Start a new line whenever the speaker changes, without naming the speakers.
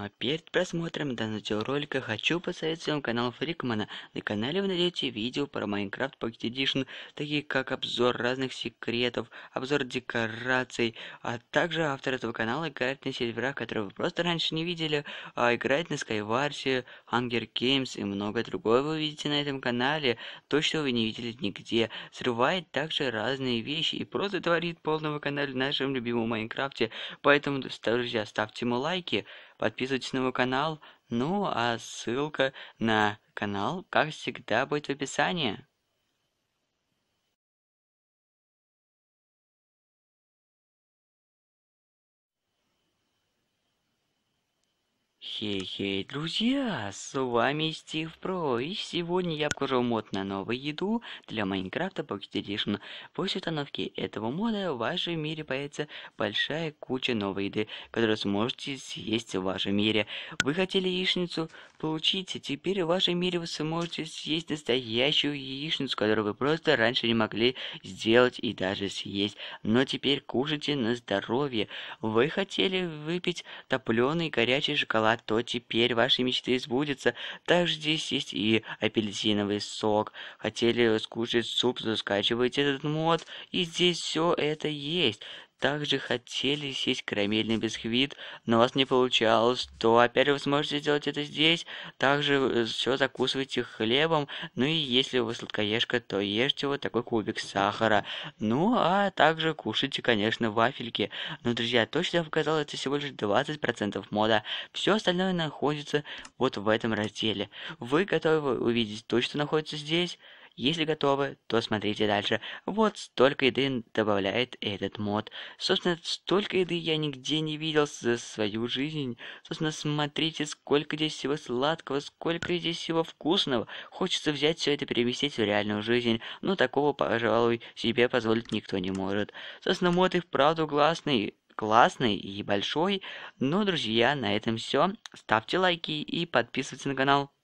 а перед просмотром данного ролика хочу посоветовать вам канал Фрикмана. На канале вы найдете видео про Майнкрафт Pocket Edition, такие как обзор разных секретов, обзор декораций, а также автор этого канала играет на серверах, которые вы просто раньше не видели, а играет на Skywarse, Hunger Games и многое другое вы увидите на этом канале, то, что вы не видели нигде. Срывает также разные вещи и просто творит полного канала в нашем любимом Майнкрафте, поэтому, друзья, ставьте ему лайки, подписывайтесь на мой канал, ну а ссылка на канал, как всегда, будет в описании. Хей-хей, друзья, с вами Стив Про, и сегодня я покажу мод на новую еду для Майнкрафта Box Edition. После установки этого мода в вашем мире появится большая куча новой еды, которую сможете съесть в вашем мире. Вы хотели яичницу? Получите, теперь в вашем мире вы сможете съесть настоящую яичницу, которую вы просто раньше не могли сделать и даже съесть. Но теперь кушайте на здоровье. Вы хотели выпить топленый горячий шоколад? то теперь ваши мечты сбудутся. Также здесь есть и апельсиновый сок. Хотели скушать суп, но этот мод, и здесь все это есть также хотели съесть карамельный бисквит, но у вас не получалось, то опять вы сможете сделать это здесь. Также э, все закусывайте хлебом, ну и если вы сладкоежка, то ешьте вот такой кубик сахара. Ну, а также кушайте, конечно, вафельки. Но, друзья, точно показалось, это всего лишь 20% мода. Все остальное находится вот в этом разделе. Вы готовы увидеть то, что находится здесь? Если готовы, то смотрите дальше. Вот столько еды добавляет этот мод. Собственно, столько еды я нигде не видел за свою жизнь. Собственно, смотрите, сколько здесь всего сладкого, сколько здесь всего вкусного. Хочется взять все это и переместить в реальную жизнь. Но такого, пожалуй, себе позволить никто не может. Собственно, мод и вправду классный классный и большой. Но, друзья, на этом все. Ставьте лайки и подписывайтесь на канал.